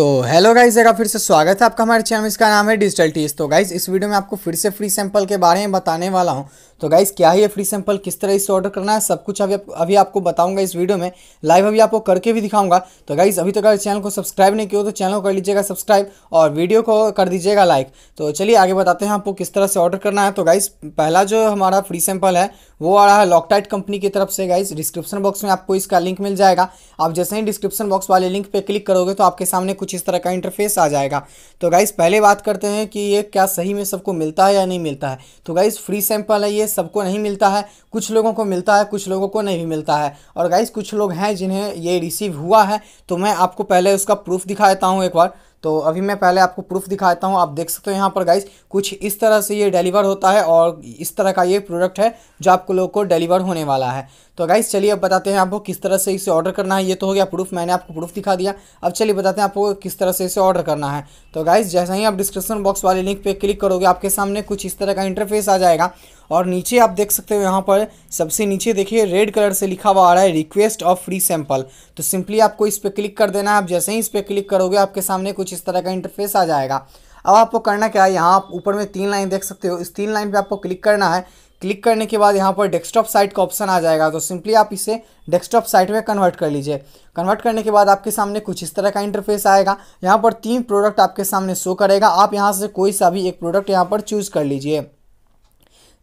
तो hello guys जरा फिर से स्वागत है आपका हमारे चैनल इसका नाम है डिजिटल टीज तो गाइज इस वीडियो में आपको फिर से फ्री सैंपल के बारे में बताने वाला हूं तो गाइज क्या है फ्री सैंपल किस तरह इसे ऑर्डर करना है सब कुछ अभी अभी आपको बताऊंगा इस वीडियो में लाइव अभी आपको करके भी दिखाऊंगा तो गाइज अभी तक तो अगर चैनल को सब्सक्राइब नहीं किया तो चैनल को कर लीजिएगा सब्सक्राइब और वीडियो को कर दीजिएगा लाइक तो चलिए आगे बताते हैं आपको किस तरह से ऑर्डर करना है तो गाइज पहला जो हमारा फ्री सैंपल है वो आ रहा है लॉकटाइट कंपनी की तरफ से गाइज डिस्क्रिप्शन बॉक्स में आपको इसका लिंक मिल जाएगा आप जैसे ही डिस्क्रिप्शन बॉक्स वाले लिंक पर क्लिक करोगे तो आपके सामने कुछ कुछ इस तरह का इंटरफेस आ जाएगा तो गाइज़ पहले बात करते हैं कि ये क्या सही में सबको मिलता है या नहीं मिलता है तो गाइज़ फ्री सैंपल है ये सबको नहीं मिलता है कुछ लोगों को मिलता है कुछ लोगों को नहीं मिलता है और गाइज़ कुछ लोग हैं जिन्हें ये रिसीव हुआ है तो मैं आपको पहले उसका प्रूफ दिखा देता हूँ एक बार तो अभी मैं पहले आपको प्रूफ दिखाता हूँ आप देख सकते हो यहाँ पर गाइस कुछ इस तरह से ये डिलीवर होता है और इस तरह का ये प्रोडक्ट है जो आप लोगों को डिलीवर होने वाला है तो गाइस चलिए अब बताते हैं आपको किस तरह से इसे ऑर्डर करना है ये तो हो गया प्रूफ मैंने आपको प्रूफ दिखा दिया अब चलिए बताते हैं आपको किस तरह से इसे ऑर्डर करना है तो गाइस जैसे ही आप डिस्क्रिप्शन बॉक्स वाले लिंक पर क्लिक करोगे आपके सामने कुछ इस तरह का इंटरफेस आ जाएगा और नीचे आप देख सकते हो यहाँ पर सबसे नीचे देखिए रेड कलर से लिखा हुआ आ रहा है रिक्वेस्ट ऑफ फ्री सैंपल तो सिंपली आपको इस पर क्लिक कर देना है आप जैसे ही इस पर क्लिक करोगे आपके सामने कुछ इस तरह का इंटरफेस आ जाएगा अब आपको करना क्या है यहाँ आप ऊपर में तीन लाइन देख सकते हो इस तीन लाइन पर आपको क्लिक करना है क्लिक करने के बाद यहाँ पर डेस्कटॉप साइट का ऑप्शन आ जाएगा तो सिंपली आप इसे डेस्कटॉप साइट में कन्वर्ट कर लीजिए कन्वर्ट करने के बाद आपके सामने कुछ इस तरह का इंटरफेस आएगा यहाँ पर तीन प्रोडक्ट आपके सामने शो करेगा आप यहाँ से कोई सा भी एक प्रोडक्ट यहाँ पर चूज़ कर लीजिए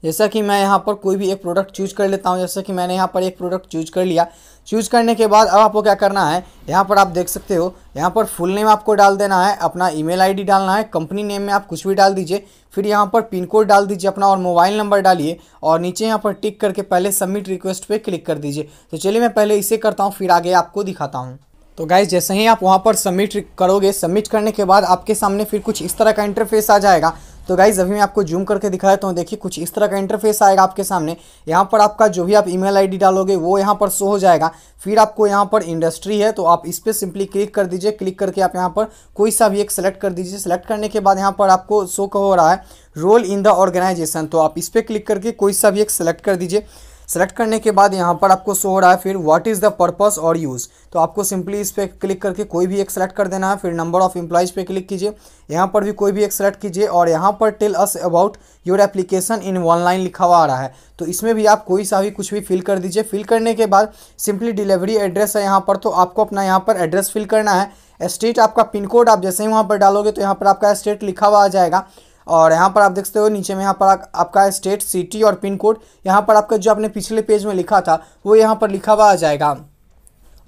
जैसा कि मैं यहाँ पर कोई भी एक प्रोडक्ट चूज कर लेता हूँ जैसा कि मैंने यहाँ पर एक प्रोडक्ट चूज कर लिया चूज करने के बाद अब आपको क्या करना है यहाँ पर आप देख सकते हो यहाँ पर फुल नेम आपको डाल देना है अपना ईमेल आईडी डालना है कंपनी नेम में आप कुछ भी डाल दीजिए फिर यहाँ पर पिन कोड डाल दीजिए अपना और मोबाइल नंबर डालिए और नीचे यहाँ पर टिक करके पहले सबमिट रिक्वेस्ट पर क्लिक कर दीजिए तो चलिए मैं पहले इसे करता हूँ फिर आगे आपको दिखाता हूँ तो गाइज जैसे ही आप वहाँ पर सबमिट करोगे सबमिट करने के बाद आपके सामने फिर कुछ इस तरह का इंटरफेस आ जाएगा तो गाइज़ अभी मैं आपको जूम करके दिखाता हूँ देखिए कुछ इस तरह का इंटरफेस आएगा आपके सामने यहाँ पर आपका जो भी आप ईमेल आईडी डालोगे वो यहाँ पर शो हो जाएगा फिर आपको यहाँ पर इंडस्ट्री है तो आप इस पर सिंपली क्लिक कर दीजिए क्लिक करके आप यहाँ पर कोई सा भी एक सेलेक्ट कर दीजिए सेलेक्ट करने के बाद यहाँ पर आपको शो हो रहा है रोल इन द ऑर्गेनाइजेशन तो आप इस पर क्लिक करके कोई सा भी एक सेलेक्ट कर दीजिए सेलेक्ट करने के बाद यहाँ पर आपको शो हो रहा है फिर व्हाट इज़ द पर्पस और यूज़ तो आपको सिंपली इस पर क्लिक करके कोई भी एक सेलेक्ट कर देना है फिर नंबर ऑफ एम्प्लॉयज़ पे क्लिक कीजिए यहाँ पर भी कोई भी एक सेलेक्ट कीजिए और यहाँ पर tell us about your application in one line लिखा हुआ आ रहा है तो इसमें भी आप कोई सा भी कुछ भी फिल कर दीजिए फिल करने के बाद सिंपली डिलीवरी एड्रेस है यहाँ पर तो आपको अपना यहाँ पर एड्रेस फिल करना है स्टेट आपका पिन कोड आप जैसे ही वहाँ पर डालोगे तो यहाँ पर आपका स्टेट लिखा हुआ आ जाएगा और यहाँ पर आप देखते हो नीचे में यहाँ पर आ, आपका स्टेट सिटी और पिन कोड यहाँ पर आपका जो आपने पिछले पेज में लिखा था वो यहाँ पर लिखा हुआ आ जाएगा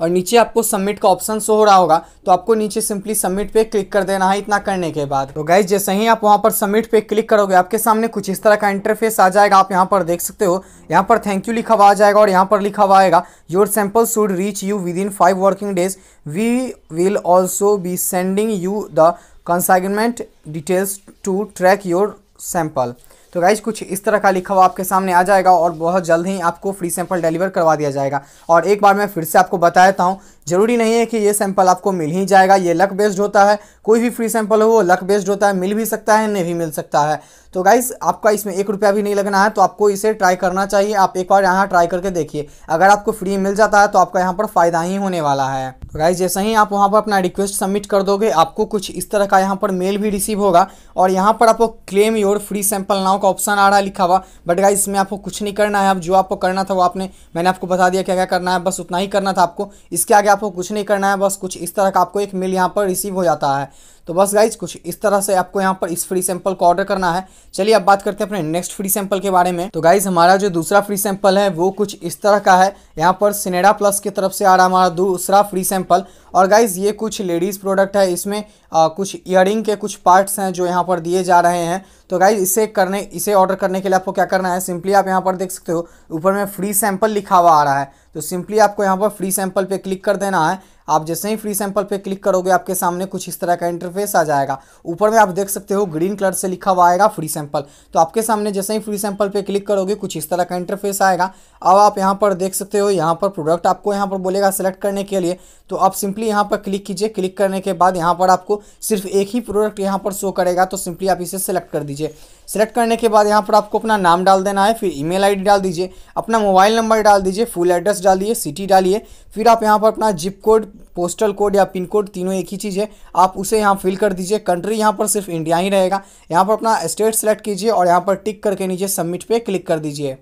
और नीचे आपको सबमिट का ऑप्शन शो हो रहा होगा तो आपको नीचे सिंपली सबमिट पे क्लिक कर देना है इतना करने के बाद तो गाइज जैसे ही आप वहाँ पर सबमिट पे क्लिक करोगे आपके सामने कुछ इस तरह का इंटरफेस आ जाएगा आप यहाँ पर देख सकते हो यहाँ पर थैंक यू लिखा हुआ आ जाएगा और यहाँ पर लिखा हुआ आएगा your sample should reach you within five working days we will also be sending you the consignment details to track your sample तो गाइज कुछ इस तरह का लिखा हुआ आपके सामने आ जाएगा और बहुत जल्द ही आपको फ्री सैंपल डिलीवर करवा दिया जाएगा और एक बार मैं फिर से आपको बता देता हूँ जरूरी नहीं है कि ये सैंपल आपको मिल ही जाएगा ये लक बेस्ड होता है कोई भी फ्री सैंपल हो वो लक बेस्ड होता है मिल भी सकता है नहीं भी मिल सकता है तो गाइज आपका इसमें एक रुपया भी नहीं लगना है तो आपको इसे ट्राई करना चाहिए आप एक बार यहाँ ट्राई करके देखिए अगर आपको फ्री मिल जाता है तो आपका यहाँ पर फ़ायदा ही होने वाला है तो गाइज जैसे ही आप वहाँ पर अपना रिक्वेस्ट सबमिट कर दोगे आपको कुछ इस तरह का यहाँ पर मेल भी रिसीव होगा और यहाँ पर आपको claim your free sample now का ऑप्शन आ रहा है लिखा हुआ बट गाइस इसमें आपको कुछ नहीं करना है अब जो आपको करना था वो आपने मैंने आपको बता दिया क्या क्या करना है बस उतना ही करना था आपको इसके आगे आपको कुछ नहीं करना है बस कुछ इस तरह का आपको एक मेल यहाँ पर रिसीव हो जाता है तो बस गाइज कुछ इस तरह से आपको यहाँ पर इस फ्री सैंपल को ऑर्डर करना है चलिए अब बात करते हैं अपने नेक्स्ट फ्री सैंपल के बारे में तो गाइज हमारा जो दूसरा फ्री सैंपल है वो कुछ इस तरह का है यहाँ पर सिनेडा प्लस की तरफ से आ रहा हमारा दूसरा फ्री सैंपल और गाइज ये कुछ लेडीज़ प्रोडक्ट है इसमें आ, कुछ ईयरिंग के कुछ पार्ट्स हैं जो यहाँ पर दिए जा रहे हैं तो गाइज इसे करने इसे ऑर्डर करने के लिए आपको क्या करना है सिंपली आप यहाँ पर देख सकते हो ऊपर में फ्री सैंपल लिखा हुआ आ रहा है तो सिंपली आपको यहाँ पर फ्री सैंपल पे क्लिक कर देना है आप जैसे ही फ्री सैंपल पे क्लिक करोगे आपके सामने कुछ इस तरह का इंटरफेस आ जाएगा ऊपर में आप देख सकते हो ग्रीन कलर से लिखा हुआ आएगा फ्री सैंपल तो आपके सामने जैसे ही फ्री सैंपल पे क्लिक करोगे कुछ इस तरह का इंटरफेस आएगा अब आप यहाँ पर देख सकते हो यहाँ पर प्रोडक्ट आपको यहाँ पर बोलेगा सेलेक्ट करने के लिए तो आप सिंपली यहाँ पर क्लिक कीजिए क्लिक करने के बाद यहाँ पर आपको सिर्फ एक ही प्रोडक्ट यहाँ पर शो करेगा तो सिंपली आप इसे सेलेक्ट कर दीजिए सेलेक्ट करने के बाद यहाँ पर आपको अपना नाम डाल देना है फिर ईमेल आईडी डाल दीजिए अपना मोबाइल नंबर डाल दीजिए फुल एड्रेस डालिए सिटी डालिए फिर आप यहाँ पर अपना जिप कोड पोस्टल कोड या पिन कोड तीनों एक ही चीज़ है आप उसे यहाँ फिल कर दीजिए कंट्री यहाँ पर सिर्फ इंडिया ही रहेगा यहाँ पर अपना स्टेट सेलेक्ट कीजिए और यहाँ पर टिक करके नीचे सबमिट पर क्लिक कर दीजिए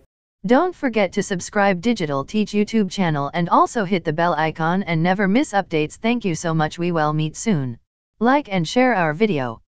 Don't forget to subscribe Digital Teach YouTube channel and also hit the bell icon and never miss updates. Thank you so much. We will meet soon. Like and share our video.